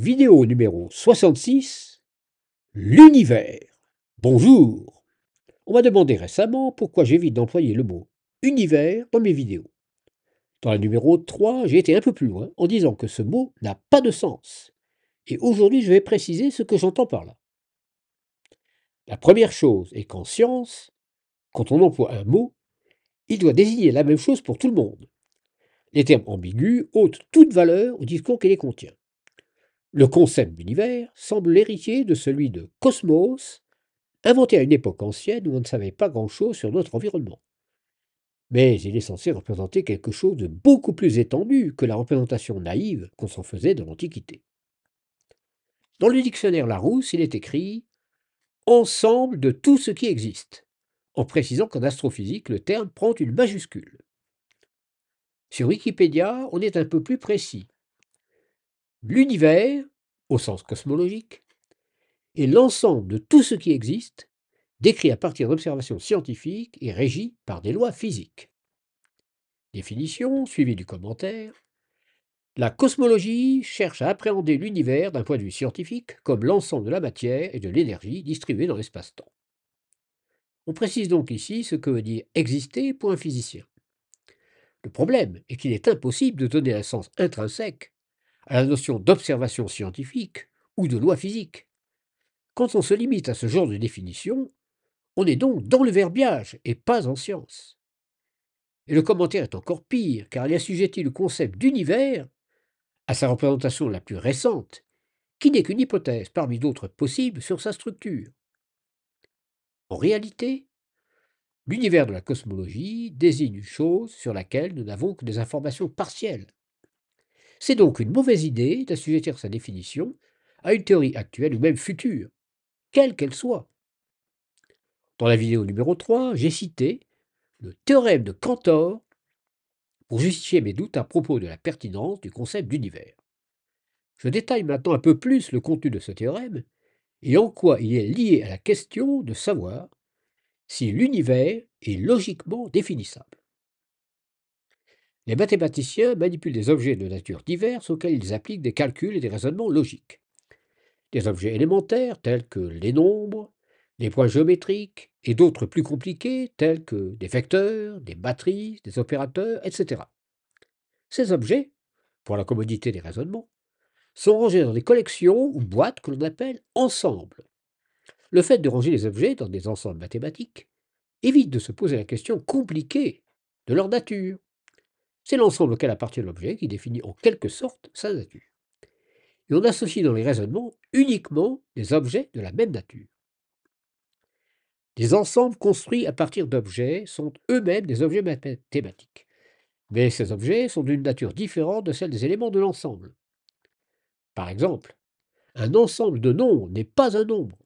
Vidéo numéro 66 L'univers. Bonjour. On m'a demandé récemment pourquoi j'évite d'employer le mot univers dans mes vidéos. Dans la numéro 3, j'ai été un peu plus loin en disant que ce mot n'a pas de sens. Et aujourd'hui, je vais préciser ce que j'entends par là. La première chose est qu'en science, quand on emploie un mot, il doit désigner la même chose pour tout le monde. Les termes ambigus ôtent toute valeur au discours qui les contient. Le concept d'univers semble l'héritier de celui de cosmos, inventé à une époque ancienne où on ne savait pas grand-chose sur notre environnement. Mais il est censé représenter quelque chose de beaucoup plus étendu que la représentation naïve qu'on s'en faisait dans l'Antiquité. Dans le dictionnaire Larousse, il est écrit Ensemble de tout ce qui existe, en précisant qu'en astrophysique, le terme prend une majuscule. Sur Wikipédia, on est un peu plus précis l'univers, au sens cosmologique, est l'ensemble de tout ce qui existe, décrit à partir d'observations scientifiques et régi par des lois physiques. Définition, suivie du commentaire. La cosmologie cherche à appréhender l'univers d'un point de vue scientifique comme l'ensemble de la matière et de l'énergie distribuées dans l'espace-temps. On précise donc ici ce que veut dire exister pour un physicien. Le problème est qu'il est impossible de donner un sens intrinsèque à la notion d'observation scientifique ou de loi physique. Quand on se limite à ce genre de définition, on est donc dans le verbiage et pas en science. Et le commentaire est encore pire, car il assujettit le concept d'univers à sa représentation la plus récente, qui n'est qu'une hypothèse parmi d'autres possibles sur sa structure. En réalité, l'univers de la cosmologie désigne une chose sur laquelle nous n'avons que des informations partielles, c'est donc une mauvaise idée d'assujettir sa définition à une théorie actuelle ou même future, quelle qu'elle soit. Dans la vidéo numéro 3, j'ai cité le théorème de Cantor pour justifier mes doutes à propos de la pertinence du concept d'univers. Je détaille maintenant un peu plus le contenu de ce théorème et en quoi il est lié à la question de savoir si l'univers est logiquement définissable. Les mathématiciens manipulent des objets de nature diverse auxquels ils appliquent des calculs et des raisonnements logiques. Des objets élémentaires tels que les nombres, les points géométriques et d'autres plus compliqués tels que des vecteurs, des matrices, des opérateurs, etc. Ces objets, pour la commodité des raisonnements, sont rangés dans des collections ou boîtes que l'on appelle ensembles. Le fait de ranger les objets dans des ensembles mathématiques évite de se poser la question compliquée de leur nature c'est l'ensemble auquel appartient l'objet qui définit en quelque sorte sa nature. Et on associe dans les raisonnements uniquement des objets de la même nature. Les ensembles construits à partir d'objets sont eux-mêmes des objets mathématiques. Mais ces objets sont d'une nature différente de celle des éléments de l'ensemble. Par exemple, un ensemble de nombres n'est pas un nombre.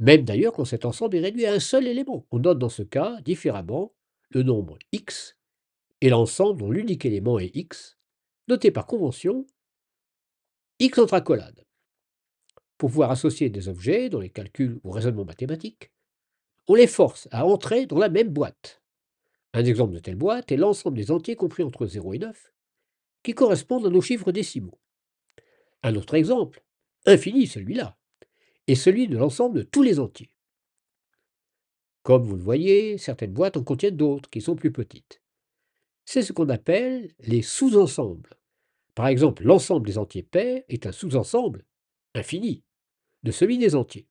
Même d'ailleurs quand cet ensemble est réduit à un seul élément. On note dans ce cas différemment le nombre x et l'ensemble dont l'unique élément est X, noté par convention X entre accolades. Pour pouvoir associer des objets dans les calculs ou raisonnements mathématiques, on les force à entrer dans la même boîte. Un exemple de telle boîte est l'ensemble des entiers compris entre 0 et 9, qui correspondent à nos chiffres décimaux. Un autre exemple, infini celui-là, est celui de l'ensemble de tous les entiers. Comme vous le voyez, certaines boîtes en contiennent d'autres qui sont plus petites c'est ce qu'on appelle les sous-ensembles. Par exemple, l'ensemble des entiers pairs est un sous-ensemble infini de celui des entiers.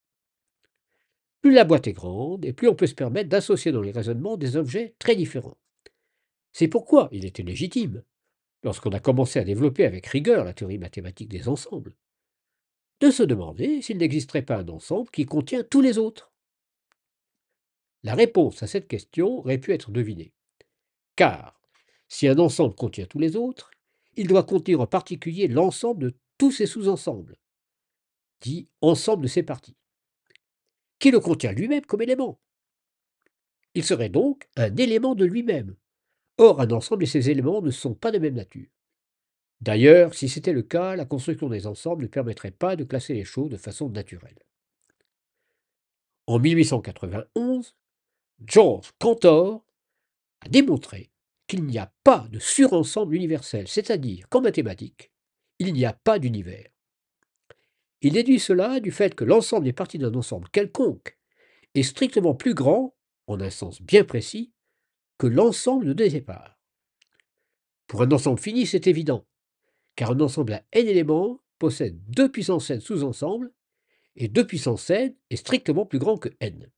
Plus la boîte est grande, et plus on peut se permettre d'associer dans les raisonnements des objets très différents. C'est pourquoi il était légitime, lorsqu'on a commencé à développer avec rigueur la théorie mathématique des ensembles, de se demander s'il n'existerait pas un ensemble qui contient tous les autres. La réponse à cette question aurait pu être devinée, car si un ensemble contient tous les autres, il doit contenir en particulier l'ensemble de tous ses sous-ensembles, dit ensemble de ses parties, qui le contient lui-même comme élément. Il serait donc un élément de lui-même. Or, un ensemble et ses éléments ne sont pas de même nature. D'ailleurs, si c'était le cas, la construction des ensembles ne permettrait pas de classer les choses de façon naturelle. En 1891, George Cantor a démontré qu'il n'y a pas de surensemble universel, c'est-à-dire qu'en mathématiques, il n'y a pas d'univers. Il déduit cela du fait que l'ensemble des parties d'un ensemble quelconque est strictement plus grand, en un sens bien précis, que l'ensemble de des Pour un ensemble fini, c'est évident, car un ensemble à n éléments possède 2 puissance n sous-ensembles, et 2 puissance n est strictement plus grand que n.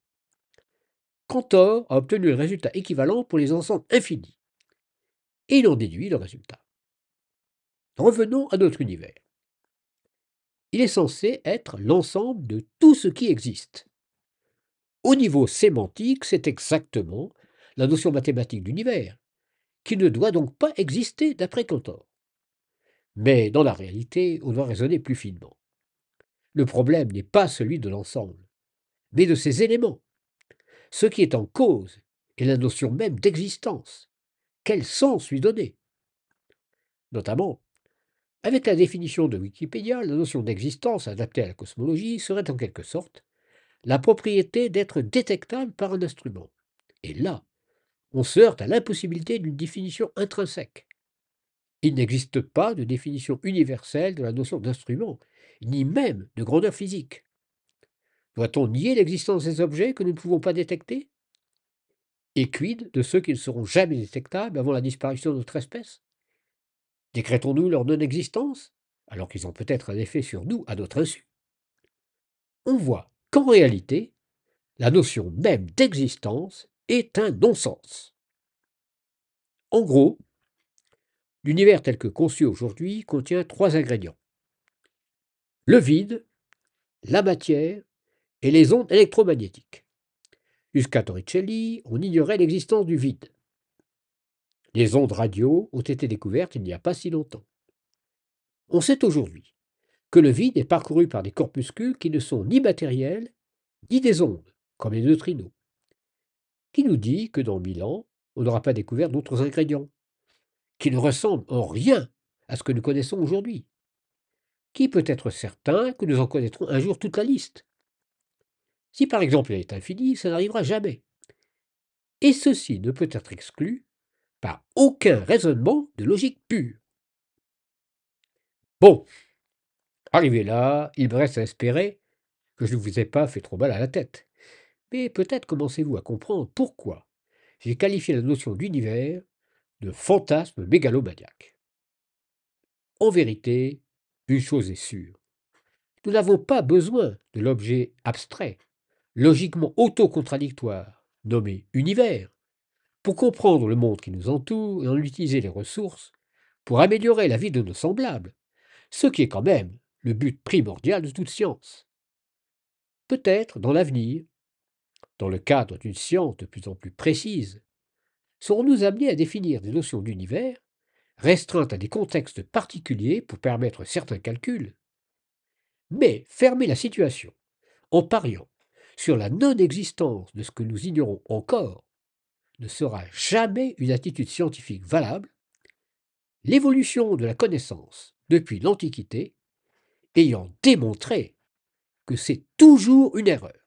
Cantor a obtenu le résultat équivalent pour les ensembles infinis et il en déduit le résultat. Revenons à notre univers. Il est censé être l'ensemble de tout ce qui existe. Au niveau sémantique, c'est exactement la notion mathématique d'univers, qui ne doit donc pas exister d'après Cantor. Mais dans la réalité, on doit raisonner plus finement. Le problème n'est pas celui de l'ensemble, mais de ses éléments. Ce qui est en cause est la notion même d'existence, quel sens lui donner Notamment, avec la définition de Wikipédia, la notion d'existence adaptée à la cosmologie serait en quelque sorte la propriété d'être détectable par un instrument. Et là, on se heurte à l'impossibilité d'une définition intrinsèque. Il n'existe pas de définition universelle de la notion d'instrument, ni même de grandeur physique. Doit-on nier l'existence des objets que nous ne pouvons pas détecter et de ceux qui ne seront jamais détectables avant la disparition de notre espèce Décrétons-nous leur non-existence, alors qu'ils ont peut-être un effet sur nous à notre insu On voit qu'en réalité, la notion même d'existence est un non-sens. En gros, l'univers tel que conçu aujourd'hui contient trois ingrédients. Le vide, la matière et les ondes électromagnétiques. Jusqu'à Torricelli, on ignorait l'existence du vide. Les ondes radio ont été découvertes il n'y a pas si longtemps. On sait aujourd'hui que le vide est parcouru par des corpuscules qui ne sont ni matériels, ni des ondes, comme les neutrinos. Qui nous dit que dans mille ans, on n'aura pas découvert d'autres ingrédients, qui ne ressemblent en rien à ce que nous connaissons aujourd'hui Qui peut être certain que nous en connaîtrons un jour toute la liste si par exemple elle est infini, ça n'arrivera jamais. Et ceci ne peut être exclu par aucun raisonnement de logique pure. Bon, arrivé là, il me reste à espérer que je ne vous ai pas fait trop mal à la tête. Mais peut-être commencez-vous à comprendre pourquoi j'ai qualifié la notion d'univers de fantasme mégalomaniaque. En vérité, une chose est sûre, nous n'avons pas besoin de l'objet abstrait logiquement auto-contradictoire, nommé univers, pour comprendre le monde qui nous entoure et en utiliser les ressources pour améliorer la vie de nos semblables, ce qui est quand même le but primordial de toute science. Peut-être, dans l'avenir, dans le cadre d'une science de plus en plus précise, serons-nous amenés à définir des notions d'univers restreintes à des contextes particuliers pour permettre certains calculs. Mais fermer la situation en pariant sur la non-existence de ce que nous ignorons encore ne sera jamais une attitude scientifique valable, l'évolution de la connaissance depuis l'Antiquité ayant démontré que c'est toujours une erreur.